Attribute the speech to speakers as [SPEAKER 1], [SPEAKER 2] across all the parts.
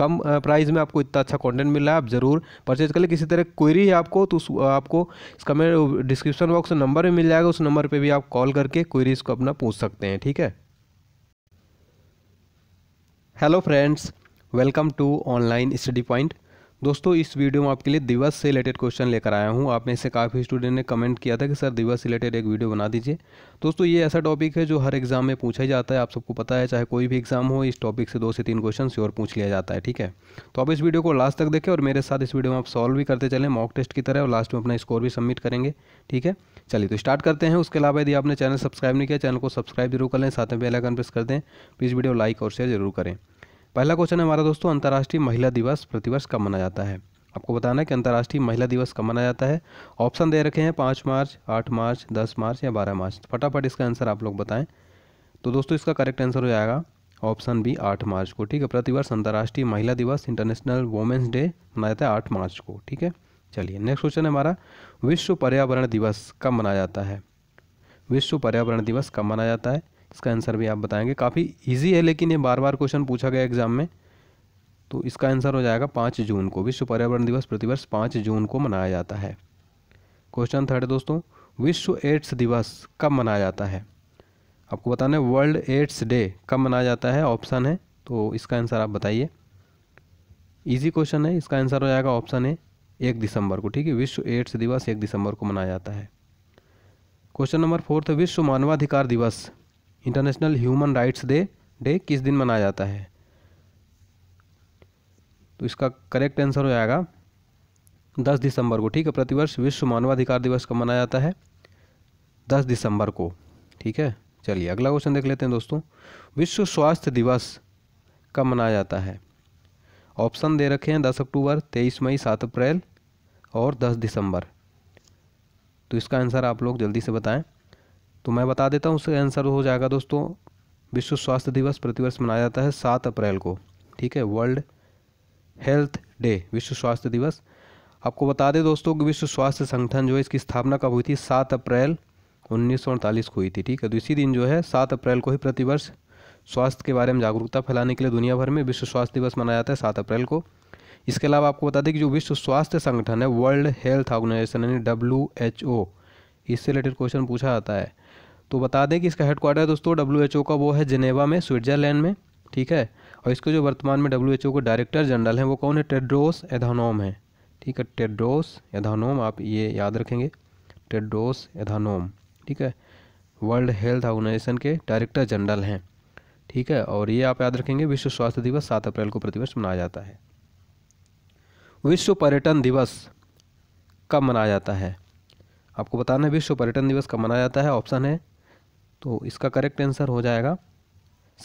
[SPEAKER 1] कम price में आपको इतना अच्छा कंटेंट मिल रहा है आप ज़रूर परचेज कर लें किसी तरह क्वेरी है आपको तो आपको इसका मेरे डिस्क्रिप्शन बॉक्स नंबर भी मिल जाएगा उस नंबर पर भी आप कॉल करके क्वेरीज़ को अपना पूछ सकते हैं ठीक है hello friends welcome to online study point दोस्तों इस वीडियो में आपके लिए दिवस से रिलेटेड क्वेश्चन लेकर आया हूँ आप में से काफ़ी स्टूडेंट ने कमेंट किया था कि सर दिवस से रिलेटेड एक वीडियो बना दीजिए दोस्तों ये ऐसा टॉपिक है जो हर एग्ज़ाम में पूछा ही जाता है आप सबको पता है चाहे कोई भी एग्ज़ाम हो इस टॉपिक से दो से तीन क्वेश्चन श्योर पूछ लिया जाता है ठीक है तो आप इस वीडियो को लास्ट तक देखें और मेरे साथ इस वीडियो में आप सॉल्व भी करते चलें मॉक टेस्ट की तरह और लास्ट में अपना स्कोर भी सबमिट करेंगे ठीक है चलिए तो स्टार्ट करते हैं उसके अलावा यदि आपने चैनल सब्सक्राइब नहीं किया चैनल को सब्सक्राइब जरूर कर लें साथ में बेलाइकन प्रेस कर दें प्लीज़ वीडियो लाइक और शेयर जरूर करें पहला क्वेश्चन हमारा दोस्तों अंतर्राष्ट्रीय महिला दिवस प्रतिवर्ष कब मनाया जाता है आपको बताना है कि अंतर्राष्ट्रीय महिला दिवस कब मनाया जाता है ऑप्शन दे रखे हैं पाँच मार्च आठ मार्च दस मार्च या बारह मार्च तो फटाफट इसका आंसर आप लोग बताएं तो दोस्तों इसका करेक्ट आंसर हो जाएगा ऑप्शन बी आठ मार्च को ठीक है प्रतिवर्ष अंतर्राष्ट्रीय महिला दिवस इंटरनेशनल वोमेंस डे मनाया जाता है आठ मार्च को ठीक है चलिए नेक्स्ट क्वेश्चन है हमारा विश्व पर्यावरण दिवस कब मनाया जाता है विश्व पर्यावरण दिवस कब मनाया जाता है इसका आंसर भी आप बताएंगे काफ़ी ईजी है लेकिन ये बार बार क्वेश्चन पूछा गया एग्जाम में तो इसका आंसर हो जाएगा पाँच जून को विश्व पर्यावरण दिवस प्रतिवर्ष पाँच जून को मनाया जाता है क्वेश्चन थर्ड दोस्तों विश्व एड्स दिवस कब मनाया जाता है आपको बताना है वर्ल्ड एड्स डे कब मनाया जाता है ऑप्शन है तो इसका आंसर आप बताइए इजी क्वेश्चन है इसका आंसर हो जाएगा ऑप्शन है एक दिसंबर को ठीक है विश्व एड्स दिवस एक दिसंबर को मनाया जाता है क्वेश्चन नंबर फोर्थ विश्व मानवाधिकार दिवस international human rights day day किस दिन मनाया जाता है तो इसका करेक्ट आंसर हो जाएगा दस दिसंबर को ठीक है प्रतिवर्ष विश्व मानवाधिकार दिवस कब मनाया जाता है दस दिसंबर को ठीक है चलिए अगला क्वेश्चन देख लेते हैं दोस्तों विश्व स्वास्थ्य दिवस कब मनाया जाता है ऑप्शन दे रखे हैं दस अक्टूबर तेईस मई सात अप्रैल और दस दिसंबर तो इसका आंसर आप लोग जल्दी से बताएं तो मैं बता देता हूँ उसका आंसर हो जाएगा दोस्तों विश्व स्वास्थ्य दिवस प्रतिवर्ष मनाया जाता है सात अप्रैल को ठीक है वर्ल्ड हेल्थ डे विश्व स्वास्थ्य दिवस आपको बता दें दोस्तों कि विश्व स्वास्थ्य संगठन जो है इसकी स्थापना कब हुई थी सात अप्रैल उन्नीस को हुई थी ठीक है तो इसी दिन जो है सात अप्रैल को ही प्रतिवर्ष स्वास्थ्य के बारे में जागरूकता फैलाने के लिए दुनिया भर में विश्व स्वास्थ्य दिवस मनाया जाता है सात अप्रैल को इसके अलावा आपको बता दें कि जो विश्व स्वास्थ्य संगठन है वर्ल्ड हेल्थ ऑर्गेनाइजेशन यानी डब्ल्यू एच ओ इससे रिलेटेड क्वेश्चन पूछा जाता है तो बता दें कि इसका हेडक्वार्टर दोस्तों डब्ल्यू का वो है जिनेवा में स्विट्ज़रलैंड में ठीक है और इसके जो वर्तमान में डब्ल्यू के डायरेक्टर जनरल हैं वो कौन है टेड्रोस एधानोम है ठीक है टेड्रोस एधानोम आप ये याद रखेंगे टेड्रोस एधानोम ठीक है वर्ल्ड हेल्थ ऑर्गेनाइजेशन के डायरेक्टर जनरल हैं ठीक है और ये आप याद रखेंगे विश्व स्वास्थ्य दिवस सात अप्रैल को प्रतिवर्ष मनाया जाता है विश्व पर्यटन दिवस कब मनाया जाता है आपको बताना है विश्व पर्यटन दिवस कब मनाया जाता है ऑप्शन है तो इसका करेक्ट आंसर हो जाएगा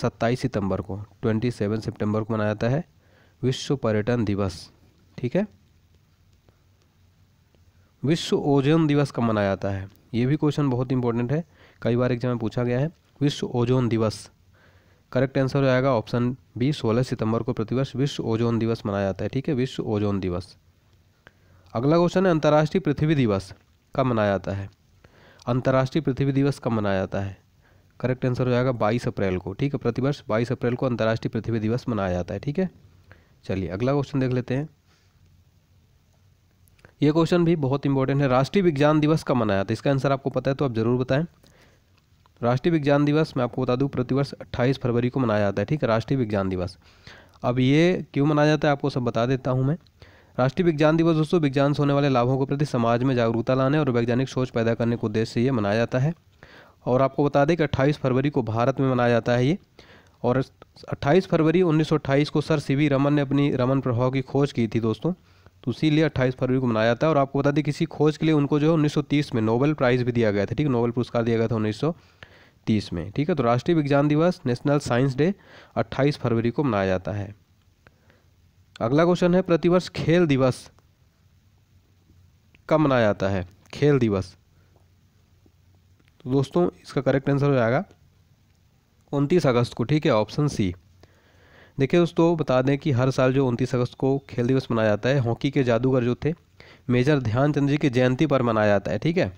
[SPEAKER 1] सत्ताईस सितंबर को ट्वेंटी सेवन सितंबर को मनाया जाता है विश्व पर्यटन दिवस ठीक है विश्व ओजोन दिवस कब मनाया जाता है ये भी क्वेश्चन बहुत इंपॉर्टेंट है कई बार एग्जाम में पूछा गया है विश्व ओजोन दिवस करेक्ट आंसर हो जाएगा ऑप्शन बी सोलह सितंबर को प्रतिवर्ष विश्व ओजोन दिवस मनाया जाता है ठीक है विश्व ओजोन दिवस अगला क्वेश्चन है अंतर्राष्ट्रीय पृथ्वी दिवस कब मनाया जाता है अंतर्राष्ट्रीय पृथ्वी दिवस कब मनाया जाता है करेक्ट आंसर हो जाएगा बाईस अप्रैल को ठीक है प्रतिवर्ष बाईस अप्रैल को अंतर्राष्ट्रीय पृथ्वी दिवस मनाया जाता है ठीक है चलिए अगला क्वेश्चन देख लेते हैं ये क्वेश्चन भी बहुत इंपॉर्टेंट है राष्ट्रीय विज्ञान दिवस कब मनाया जाता है इसका आंसर आपको पता है तो आप जरूर बताएं राष्ट्रीय विज्ञान दिवस मैं आपको बता दूं प्रतिवर्ष अट्ठाईस फरवरी को मनाया जाता है ठीक है राष्ट्रीय विज्ञान दिवस अब ये क्यों मनाया जाता है आपको सब बता देता हूँ मैं राष्ट्रीय विज्ञान दिवस दोस्तों विज्ञान से होने वाले लाभों के प्रति समाज में जागरूकता लाने और वैज्ञानिक सोच पैदा करने के उद्देश्य से ये मनाया जाता है और आपको बता दें कि अट्ठाईस फरवरी को भारत में मनाया जाता है ये और 28 फरवरी 1928 को सर सी वी रमन ने अपनी रमन प्रभाव की खोज की थी दोस्तों तो इसीलिए 28 फरवरी को मनाया जाता है और आपको बता दें किसी खोज के लिए उनको जो है उन्नीस में नोबेल प्राइज़ भी दिया गया था ठीक है नोबेल पुरस्कार दिया गया था तीस में ठीक है तो राष्ट्रीय विज्ञान दिवस नेशनल साइंस डे अट्ठाईस फरवरी को मनाया जाता है अगला क्वेश्चन है प्रतिवर्ष खेल दिवस कब मनाया जाता है खेल दिवस तो दोस्तों इसका करेक्ट आंसर हो जाएगा उनतीस अगस्त को ठीक है ऑप्शन सी देखिए दोस्तों बता दें कि हर साल जो उनतीस अगस्त को खेल दिवस मनाया जाता है हॉकी के जादूगर जो थे मेजर ध्यानचंद जी की जयंती पर मनाया जाता है ठीक है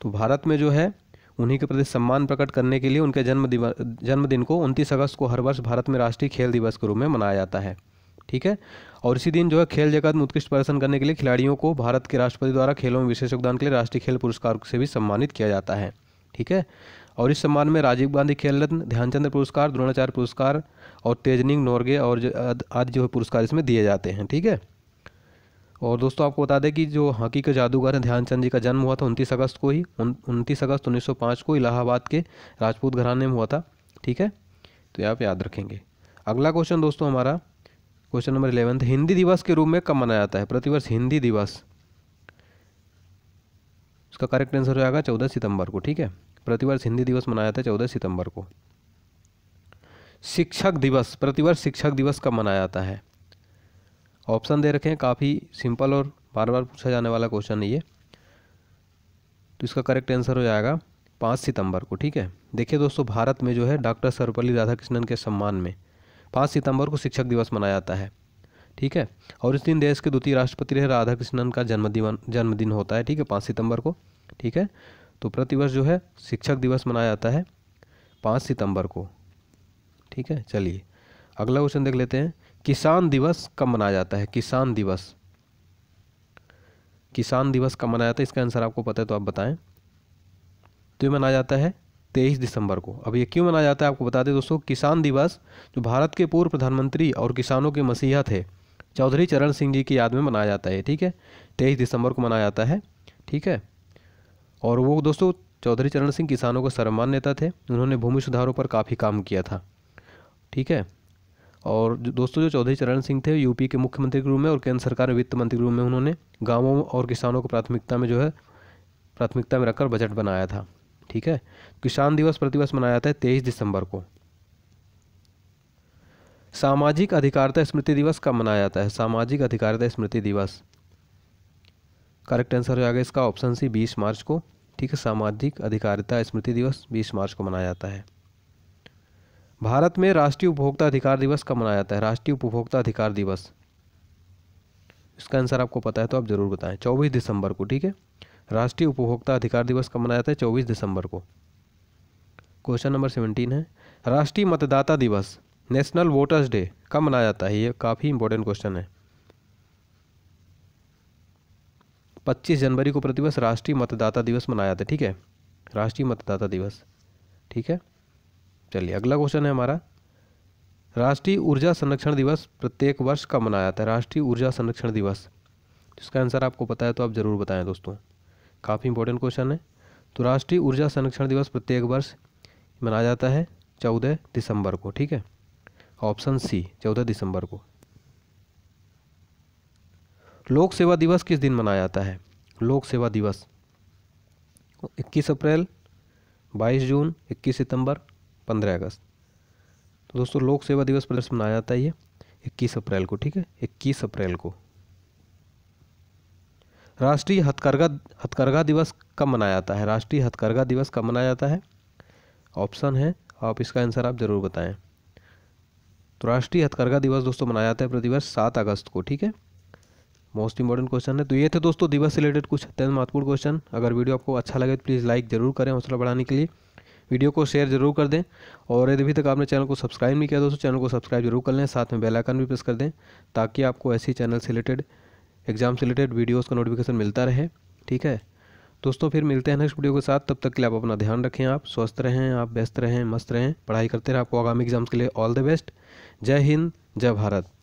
[SPEAKER 1] तो भारत में जो है उन्हीं के प्रति सम्मान प्रकट करने के लिए उनके जन्म जन्मदिन को उनतीस अगस्त को हर वर्ष भारत में राष्ट्रीय खेल दिवस के रूप में मनाया जाता है ठीक है और इसी दिन जो है खेल जगत में उत्कृष्ट प्रदर्शन करने के लिए खिलाड़ियों को भारत के राष्ट्रपति द्वारा खेलों में विशेष योगदान के लिए राष्ट्रीय खेल पुरस्कार से भी सम्मानित किया जाता है ठीक है और इस सम्मान में राजीव गांधी खेल रत्न ध्यानचंद पुरस्कार द्रोणाचार्य पुरस्कार और तेजनिंग नोरगे और आदि जो है पुरस्कार इसमें दिए जाते हैं ठीक है और दोस्तों आपको बता दें कि जो हॉकी के जादूगर हैं ध्यानचंद जी का जन्म हुआ था उनतीस अगस्त को ही उनतीस अगस्त उन्नीस को इलाहाबाद के राजपूत घराने में हुआ था ठीक है तो आप याद रखेंगे अगला क्वेश्चन दोस्तों हमारा क्वेश्चन नंबर इलेवेंथ हिंदी दिवस के रूप में कब मनाया जाता है प्रतिवर्ष हिंदी दिवस उसका करेक्ट आंसर हो जाएगा चौदह सितंबर को ठीक है प्रतिवर्ष हिंदी दिवस मनाया जाता है चौदह सितंबर को शिक्षक दिवस प्रतिवर्ष शिक्षक दिवस कब मनाया जाता है ऑप्शन दे रखे हैं काफ़ी सिंपल और बार बार पूछा जाने वाला क्वेश्चन है ये तो इसका करेक्ट आंसर हो जाएगा पाँच सितंबर को ठीक है देखिए दोस्तों भारत में जो है डॉक्टर सर्वपल्ली राधाकृष्णन के सम्मान में पाँच सितंबर को शिक्षक दिवस मनाया जाता है ठीक है और इस दिन देश के द्वितीय राष्ट्रपति रहे राधा कृष्णन का जन्मदिन जन्मदिन होता है ठीक है पाँच सितंबर को ठीक है तो प्रतिवर्ष जो है शिक्षक दिवस मनाया जाता है पाँच सितंबर को ठीक है चलिए अगला क्वेश्चन देख लेते हैं किसान दिवस कब मनाया जाता है किसान दिवस किसान दिवस कब मनाया जाता है इसका आंसर आपको पता है तो आप बताएं तो ये मनाया जाता है तेईस दिसंबर को अब ये क्यों मनाया जाता है आपको बता दें दोस्तों किसान दिवस जो भारत के पूर्व प्रधानमंत्री और किसानों के मसीहा थे चौधरी चरण सिंह जी की याद में मनाया जाता है ठीक है तेईस दिसंबर को मनाया जाता है ठीक है और वो दोस्तों चौधरी चरण सिंह किसानों के सर्वमान नेता थे उन्होंने भूमि सुधारों पर काफ़ी काम किया था ठीक है और दोस्तों जो चौधरी चरण सिंह थे यूपी के मुख्यमंत्री के रूप में और केंद्र सरकार में वित्त मंत्री के रूप में उन्होंने गाँवों और किसानों को प्राथमिकता में जो है प्राथमिकता में रखकर बजट बनाया था ठीक है किसान दिवस प्रतिवर्ष मनाया जाता है तेईस दिसंबर को सामाजिक अधिकारिता स्मृति दिवस कब मनाया जाता है सामाजिक अधिकारिता स्मृति दिवस करेक्ट आंसर हो जाएगा इसका ऑप्शन सी बीस मार्च को ठीक है सामाजिक अधिकारिता स्मृति दिवस बीस मार्च को मनाया जाता है भारत में राष्ट्रीय उपभोक्ता अधिकार दिवस कब मनाया जाता है राष्ट्रीय उपभोक्ता अधिकार दिवस इसका आंसर आपको पता है तो आप ज़रूर बताएं चौबीस दिसंबर को ठीक है राष्ट्रीय उपभोक्ता अधिकार दिवस कब मनाया जाता है चौबीस दिसंबर को क्वेश्चन नंबर सेवनटीन है राष्ट्रीय मतदाता दिवस नेशनल वोटर्स डे कब मनाया जाता है ये काफ़ी इंपॉर्टेंट क्वेश्चन है 25 जनवरी को प्रतिवर्ष राष्ट्रीय मतदाता दिवस मनाया जाता है ठीक है राष्ट्रीय मतदाता दिवस ठीक है चलिए अगला क्वेश्चन है हमारा राष्ट्रीय ऊर्जा संरक्षण दिवस प्रत्येक वर्ष कब मनाया जाता है राष्ट्रीय ऊर्जा संरक्षण दिवस जिसका आंसर आपको पता है तो आप ज़रूर बताएं दोस्तों काफ़ी इंपॉर्टेंट क्वेश्चन है तो राष्ट्रीय ऊर्जा संरक्षण दिवस प्रत्येक वर्ष मनाया जाता है चौदह दिसंबर को ठीक है ऑप्शन सी चौदह दिसंबर को लोक सेवा दिवस किस दिन मनाया जाता है लोक सेवा दिवस 21 अप्रैल 22 जून 21 सितंबर 15 अगस्त तो दोस्तों लोक सेवा दिवस प्रदर्शन मनाया जाता है ये 21 अप्रैल को ठीक है 21 अप्रैल को राष्ट्रीय हथकरघा हथकरघा दिवस कब मनाया जाता है राष्ट्रीय हथकरघा दिवस कब मनाया जाता है ऑप्शन है आप इसका आंसर आप ज़रूर बताएं तो राष्ट्रीय हथकरघा दिवस दोस्तों मनाया जाता है प्रतिवर्ष सात अगस्त को ठीक है मोस्ट इंपॉर्टेंट क्वेश्चन है तो ये थे दोस्तों दिवस रिलेटेड कुछ अत्यंत महत्वपूर्ण क्वेश्चन अगर वीडियो आपको अच्छा लगे तो प्लीज़ लाइक जरूर करें हौसला बढ़ाने के लिए वीडियो को शेयर जरूर कर दें और यदि अभी तक आपने चैनल को सब्सक्राइब नहीं किया दोस्तों चैनल को सब्सक्राइब जरूर कर लें साथ में बेल आइकन भी प्रेस कर दें ताकि आपको ऐसी चैनल से रिलेटेड एग्ज़ाम से रिलेटेड वीडियोज़ का नोटिफिकेशन मिलता रहे ठीक है दोस्तों फिर मिलते हैं नेक्स्ट वीडियो के साथ तब तक के लिए आप अपना ध्यान रखें आप स्वस्थ रहें आप व्यस्त रहें मस्त रहें पढ़ाई करते रहें आपको आगामी एग्जाम्स के लिए ऑल द बेस्ट जय हिंद जय भारत